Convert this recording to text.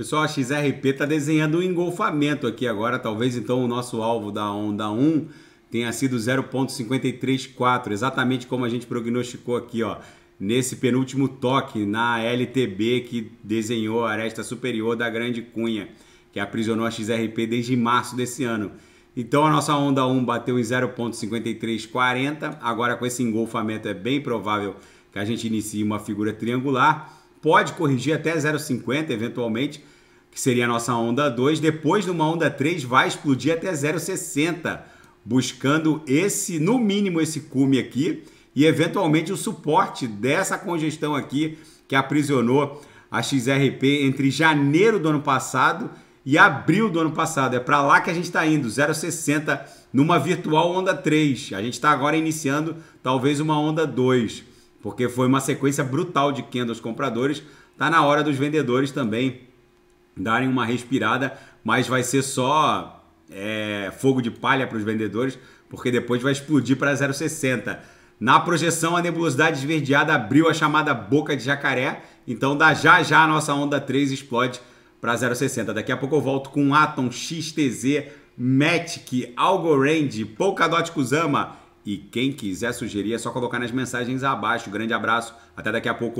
Pessoal, a XRP está desenhando um engolfamento aqui agora. Talvez então o nosso alvo da onda 1 tenha sido 0,534, exatamente como a gente prognosticou aqui, ó. Nesse penúltimo toque na LTB que desenhou a aresta superior da Grande Cunha, que aprisionou a XRP desde março desse ano. Então a nossa onda 1 bateu em 0,5340. Agora com esse engolfamento é bem provável que a gente inicie uma figura triangular pode corrigir até 0,50 eventualmente, que seria a nossa onda 2. Depois de uma onda 3, vai explodir até 0,60, buscando esse, no mínimo, esse cume aqui e eventualmente o suporte dessa congestão aqui que aprisionou a XRP entre janeiro do ano passado e abril do ano passado. É para lá que a gente está indo, 0,60 numa virtual onda 3. A gente está agora iniciando talvez uma onda 2 porque foi uma sequência brutal de quem dos compradores. Tá na hora dos vendedores também darem uma respirada, mas vai ser só é, fogo de palha para os vendedores, porque depois vai explodir para 0,60. Na projeção, a nebulosidade esverdeada abriu a chamada boca de jacaré, então dá já já a nossa onda 3 explode para 0,60. Daqui a pouco eu volto com Atom, XTZ, Matic, Algorand, Polkadot kuzama e quem quiser sugerir é só colocar nas mensagens abaixo. Grande abraço, até daqui a pouco.